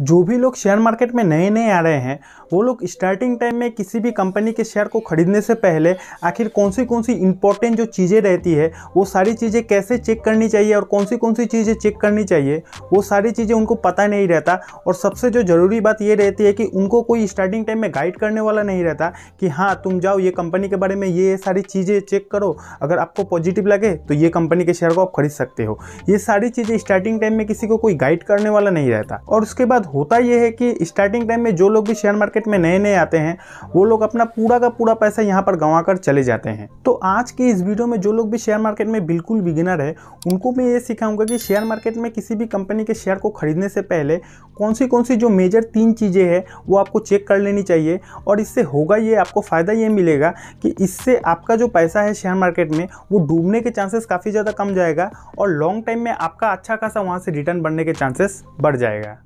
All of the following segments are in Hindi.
जो भी लोग शेयर मार्केट में नए नए आ रहे हैं वो लोग स्टार्टिंग टाइम में किसी भी कंपनी के शेयर को खरीदने से पहले आखिर कौन सी कौन सी इंपॉर्टेंट जो चीज़ें रहती है वो सारी चीज़ें कैसे चेक करनी चाहिए और कौन सी कौन सी चीज़ें चेक करनी चाहिए वो सारी चीज़ें उनको पता नहीं रहता और सबसे जो ज़रूरी बात ये रहती है कि उनको कोई स्टार्टिंग टाइम में गाइड करने वाला नहीं रहता कि हाँ तुम जाओ ये कंपनी के बारे में ये सारी चीज़ें चेक करो अगर आपको पॉजिटिव लगे तो ये कंपनी के शेयर को आप खरीद सकते हो ये सारी चीज़ें स्टार्टिंग टाइम में किसी को कोई गाइड करने वाला नहीं रहता और उसके बाद होता यह है कि स्टार्टिंग टाइम में जो लोग भी शेयर मार्केट में नए नए आते हैं वो लोग अपना पूरा का पूरा पैसा यहाँ पर गंवा कर चले जाते हैं तो आज के इस वीडियो में जो लोग भी शेयर मार्केट में बिल्कुल बिगिनर है उनको मैं ये सिखाऊंगा कि शेयर मार्केट में किसी भी कंपनी के शेयर को खरीदने से पहले कौन सी कौन सी जो मेजर तीन चीज़ें हैं वो आपको चेक कर लेनी चाहिए और इससे होगा ये आपको फ़ायदा ये मिलेगा कि इससे आपका जो पैसा है शेयर मार्केट में वो डूबने के चांसेस काफ़ी ज़्यादा कम जाएगा और लॉन्ग टाइम में आपका अच्छा खासा वहाँ से रिटर्न बढ़ने के चांसेस बढ़ जाएगा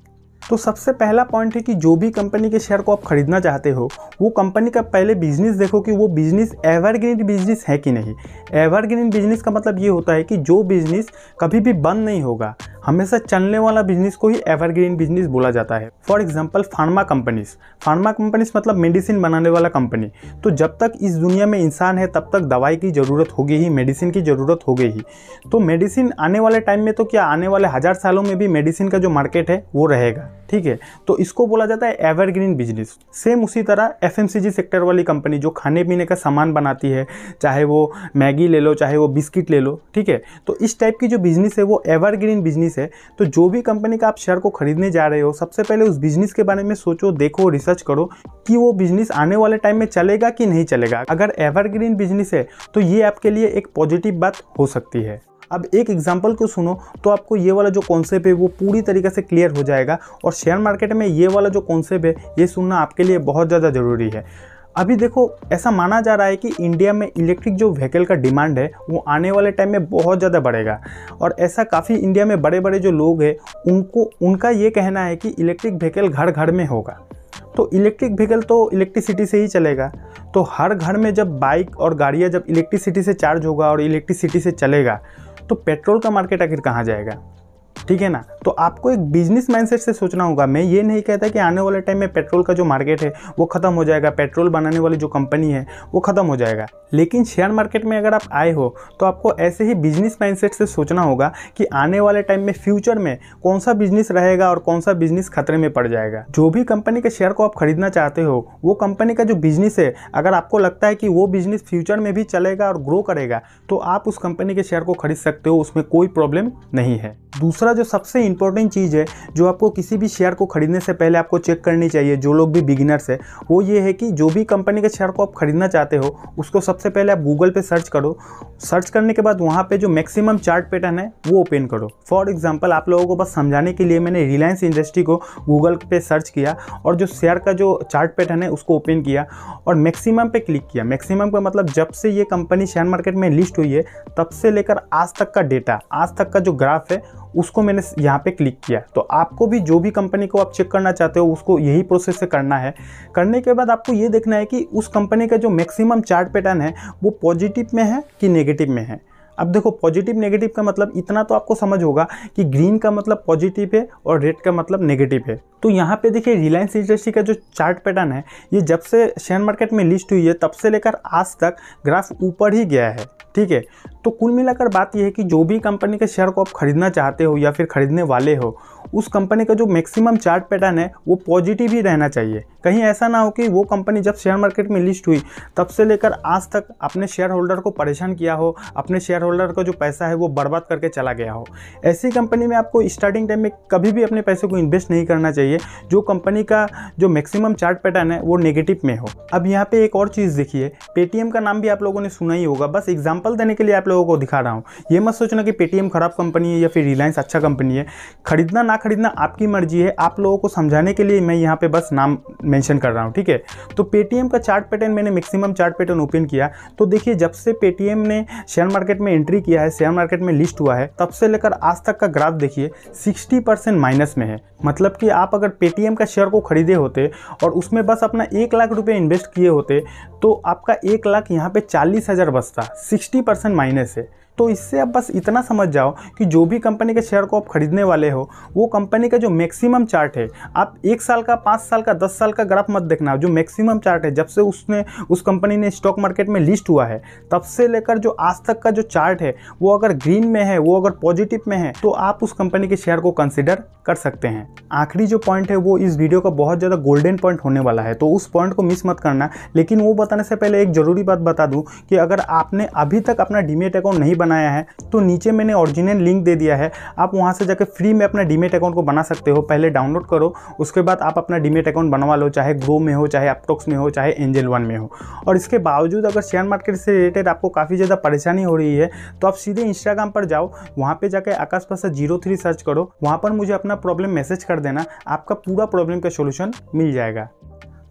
तो सबसे पहला पॉइंट है कि जो भी कंपनी के शेयर को आप खरीदना चाहते हो वो कंपनी का पहले बिजनेस देखो कि वो बिजनेस एवरग्रीन बिजनेस है कि नहीं एवरग्रीन बिजनेस का मतलब ये होता है कि जो बिजनेस कभी भी बंद नहीं होगा हमेशा चलने वाला बिजनेस को ही एवरग्रीन बिजनेस बोला जाता है for example pharma companies pharma companies मतलब मेडिसिन बनाने वाला कंपनी तो जब तक इस दुनिया में इंसान है तब तक दवाई की ज़रूरत होगी ही मेडिसिन की ज़रूरत होगी ही तो मेडिसिन आने वाले टाइम में तो क्या आने वाले हज़ार सालों में भी मेडिसिन का जो मार्केट है वो रहेगा ठीक है तो इसको बोला जाता है एवरग्रीन बिजनेस सेम उसी तरह एफ सेक्टर वाली कंपनी जो खाने पीने का सामान बनाती है चाहे वो मैगी ले लो चाहे वो बिस्किट ले लो ठीक है तो इस टाइप की जो बिजनेस है वो एवरग्रीन बिजनेस बिजनेस है तो जो भी कंपनी का आप शेयर को खरीदने जा रहे हो सबसे पहले उस बिजनेस के बारे में सोचो देखो रिसर्च करो कि वो बिजनेस आने वाले टाइम में चलेगा कि नहीं चलेगा अगर एवरग्रीन बिजनेस है तो ये आपके लिए एक पॉजिटिव बात हो सकती है अब एक एग्जाम्पल को सुनो तो आपको ये वाला जो कॉन्सेप्ट है वो पूरी तरीके से क्लियर हो जाएगा और शेयर मार्केट में ये वाला जो कॉन्सेप्ट है ये सुनना आपके लिए बहुत ज़्यादा ज़रूरी है अभी देखो ऐसा माना जा रहा है कि इंडिया में इलेक्ट्रिक जो व्हीकल का डिमांड है वो आने वाले टाइम में बहुत ज़्यादा बढ़ेगा और ऐसा काफ़ी इंडिया में बड़े बड़े जो लोग हैं उनको उनका ये कहना है कि इलेक्ट्रिक व्हीकल घर घर में होगा तो इलेक्ट्रिक व्हीकल तो इलेक्ट्रिसिटी से ही चलेगा तो हर घर में जब बाइक और गाड़ियाँ जब इलेक्ट्रिसिटी से चार्ज होगा और इलेक्ट्रिसिटी से चलेगा तो पेट्रोल का मार्केट आखिर कहाँ जाएगा ठीक है ना तो आपको एक बिजनेस माइंडसेट से सोचना होगा मैं ये नहीं कहता कि आने वाले टाइम में पेट्रोल का जो मार्केट है वो ख़त्म हो जाएगा पेट्रोल बनाने वाली जो कंपनी है वो ख़त्म हो जाएगा लेकिन शेयर मार्केट में अगर आप आए हो तो आपको ऐसे ही बिजनेस माइंडसेट से सोचना होगा कि आने वाले टाइम में फ्यूचर में कौन सा बिजनेस रहेगा और कौन सा बिजनेस खतरे में पड़ जाएगा जो भी कंपनी के शेयर को आप खरीदना चाहते हो वो कंपनी का जो बिजनेस है अगर आपको लगता है कि वो बिजनेस फ्यूचर में भी चलेगा और ग्रो करेगा तो आप उस कंपनी के शेयर को खरीद सकते हो उसमें कोई प्रॉब्लम नहीं है दूसरा दूसरा जो सबसे इंपॉर्टेंट चीज़ है जो आपको किसी भी शेयर को खरीदने से पहले आपको चेक करनी चाहिए जो लोग भी बिगिनर्स है वो ये है कि जो भी कंपनी के शेयर को आप खरीदना चाहते हो उसको सबसे पहले आप गूगल पे सर्च करो सर्च करने के बाद वहाँ पे जो मैक्सिमम चार्ट पैटर्न है वो ओपन करो फॉर एग्जाम्पल आप लोगों को बस समझाने के लिए मैंने रिलायंस इंडस्ट्री को गूगल पे सर्च किया और जो शेयर का जो चार्ट पैटर्न है उसको ओपन किया और मैक्सिमम पे क्लिक किया मैक्सिमम का मतलब जब से ये कंपनी शेयर मार्केट में लिस्ट हुई है तब से लेकर आज तक का डेटा आज तक का जो ग्राफ है उसको मैंने यहाँ पे क्लिक किया तो आपको भी जो भी कंपनी को आप चेक करना चाहते हो उसको यही प्रोसेस से करना है करने के बाद आपको ये देखना है कि उस कंपनी का जो मैक्सिमम चार्ट पैटर्न है वो पॉजिटिव में है कि नेगेटिव में है अब देखो पॉजिटिव नेगेटिव का मतलब इतना तो आपको समझ होगा कि ग्रीन का मतलब पॉजिटिव है और रेड का मतलब नेगेटिव है तो यहाँ पे देखिए रिलायंस इंडस्ट्री का जो चार्ट पैटर्न है ये जब से शेयर मार्केट में लिस्ट हुई है तब से लेकर आज तक ग्राफ ऊपर ही गया है ठीक है तो कुल मिलाकर बात यह है कि जो भी कंपनी के शेयर को आप खरीदना चाहते हो या फिर खरीदने वाले हो उस कंपनी का जो मैक्सिमम चार्ट पैटर्न है वो पॉजिटिव ही रहना चाहिए कहीं ऐसा ना हो कि वो कंपनी जब शेयर मार्केट में लिस्ट हुई तब से लेकर आज तक अपने शेयर होल्डर को परेशान किया हो अपने शेयर होल्डर का जो पैसा है वो बर्बाद करके चला गया हो ऐसी कंपनी में आपको स्टार्टिंग टाइम में कभी भी अपने पैसे को इन्वेस्ट नहीं करना चाहिए जो कंपनी का जो मैक्सिमम चार्ट पैटर्न है वो नेगेटिव में हो अब यहाँ पे एक और चीज़ देखिए पेटीएम का नाम भी आप लोगों ने सुना ही होगा बस एग्जाम्पल देने के लिए आप लोगों को दिखा रहा हूँ ये मत सोचना कि पेटीएम ख़राब कंपनी है या फिर रिलायंस अच्छा कंपनी है खरीदना ना खरीदना आपकी मर्जी है आप लोगों को समझाने के लिए मैं यहाँ पे बस नाम मेंशन कर रहा हूँ ठीक है तो पेटीएम का चार्ट पैटर्न मैंने मैक्सिमम चार्ट पैटर्न ओपन किया तो देखिए जब से पेटीएम ने शेयर मार्केट में एंट्री किया है शेयर मार्केट में लिस्ट हुआ है तब से लेकर आज तक का ग्राफ देखिए सिक्सटी माइनस में है मतलब कि आप अगर पेटीएम का शेयर को खरीदे होते और उसमें बस अपना एक लाख रुपये इन्वेस्ट किए होते तो आपका एक लाख यहाँ पे चालीस हज़ार बसता सिक्सटी परसेंट माइनस से तो इससे आप बस इतना समझ जाओ कि जो भी कंपनी के शेयर को आप खरीदने वाले हो वो कंपनी का जो मैक्सिमम चार्ट है आप एक साल का पाँच साल का दस साल का ग्राफ मत देखना जो मैक्सिमम चार्ट है जब से उसने उस कंपनी ने स्टॉक मार्केट में लिस्ट हुआ है तब से लेकर जो आज तक का जो चार्ट है वो अगर ग्रीन में है वो अगर पॉजिटिव में है तो आप उस कंपनी के शेयर को कंसिडर कर सकते हैं आखिरी जो पॉइंट है वो इस वीडियो का बहुत ज़्यादा गोल्डन पॉइंट होने वाला है तो उस पॉइंट को मिस मत करना लेकिन वो बताने से पहले एक ज़रूरी बात बता दूँ कि अगर आपने अभी तक अपना डीमेट अकाउंट नहीं बनाया है तो नीचे मैंने ओरिजिनल लिंक दे दिया है आप वहाँ से जाकर फ्री में अपना डीमेट अकाउंट को बना सकते हो पहले डाउनलोड करो उसके बाद आप अपना डीमेट अकाउंट बनवा लो चाहे ग्रो में हो चाहे एपटॉक्स में हो चाहे एंजल वन में हो और इसके बावजूद अगर शेयर मार्केट से रिलेटेड आपको काफ़ी ज़्यादा परेशानी हो रही है तो आप सीधे इंस्टाग्राम पर जाओ वहाँ पर जाकर आकाश पासा जीरो थ्री सर्च करो वहाँ पर मुझे अपना प्रॉब्लम मैसेज कर देना आपका पूरा प्रॉब्लम का सोल्यूशन मिल जाएगा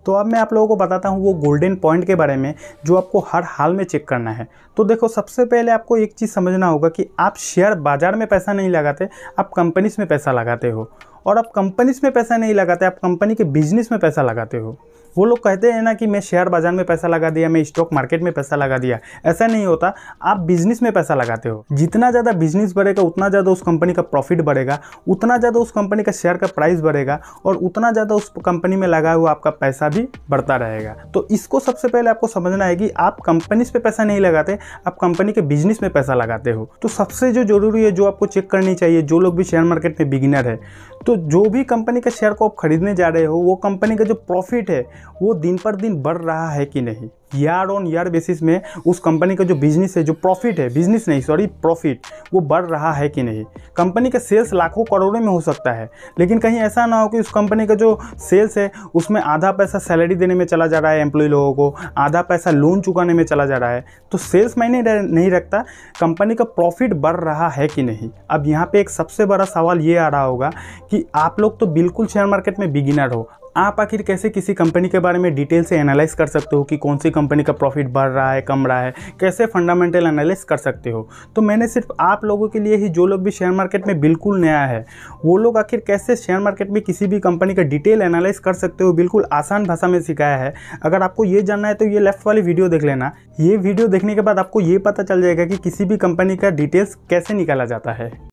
तो अब मैं आप लोगों को बताता हूँ वो गोल्डन पॉइंट के बारे में जो आपको हर हाल में चेक करना है तो देखो सबसे पहले आपको एक चीज़ समझना होगा कि आप शेयर बाज़ार में पैसा नहीं लगाते आप कंपनीज में पैसा लगाते हो और आप कंपनीज में पैसा नहीं लगाते आप कंपनी के बिजनेस में पैसा लगाते हो वो लोग कहते हैं ना कि मैं शेयर बाजार में पैसा लगा दिया मैं स्टॉक मार्केट में पैसा लगा दिया ऐसा नहीं होता आप बिजनेस में पैसा लगाते हो जितना ज़्यादा बिजनेस बढ़ेगा उतना ज़्यादा उस कंपनी का प्रॉफिट बढ़ेगा उतना ज़्यादा उस कंपनी का शेयर का प्राइस बढ़ेगा और उतना ज़्यादा उस कंपनी में लगा हुआ आपका पैसा भी बढ़ता रहेगा तो इसको सबसे पहले आपको समझना है कि आप कंपनीज पर पैसा नहीं लगाते आप कंपनी के बिजनेस में पैसा लगाते हो तो सबसे जो जरूरी है जो आपको चेक करनी चाहिए जो लोग भी शेयर मार्केट में बिगिनर है तो जो भी कंपनी के शेयर को आप खरीदने जा रहे हो वो कंपनी का जो प्रॉफिट है वो दिन पर दिन बढ़ रहा है कि नहीं ईयर ऑन ईयर बेसिस में उस कंपनी का जो बिजनेस है जो प्रॉफिट है बिजनेस नहीं सॉरी प्रॉफिट वो बढ़ रहा है कि नहीं कंपनी का सेल्स लाखों करोड़ों में हो सकता है लेकिन कहीं ऐसा ना हो कि उस कंपनी का जो सेल्स है उसमें आधा पैसा सैलरी देने में चला जा रहा है एम्प्लॉय लोगों को आधा पैसा लोन चुकाने में चला जा रहा है तो सेल्स मैंने नहीं रखता कंपनी का प्रॉफिट बढ़ रहा है कि नहीं अब यहाँ पर एक सबसे बड़ा सवाल ये आ रहा होगा कि आप लोग तो बिल्कुल शेयर मार्केट में बिगिनर हो आप आखिर कैसे किसी कंपनी के बारे में डिटेल से एनालाइज कर सकते हो कि कौन सी कंपनी का प्रॉफिट बढ़ रहा है कम रहा है कैसे फंडामेंटल एनालिस कर सकते हो तो मैंने सिर्फ आप लोगों के लिए ही जो लोग भी शेयर मार्केट में बिल्कुल नया है वो लोग आखिर कैसे शेयर मार्केट में किसी भी कंपनी का डिटेल एनालाइज कर सकते हो बिल्कुल आसान भाषा में सिखाया है अगर आपको ये जानना है तो ये लेफ्ट वाली वीडियो देख लेना ये वीडियो देखने के बाद आपको ये पता चल जाएगा कि किसी भी कंपनी का डिटेल्स कैसे निकाला जाता है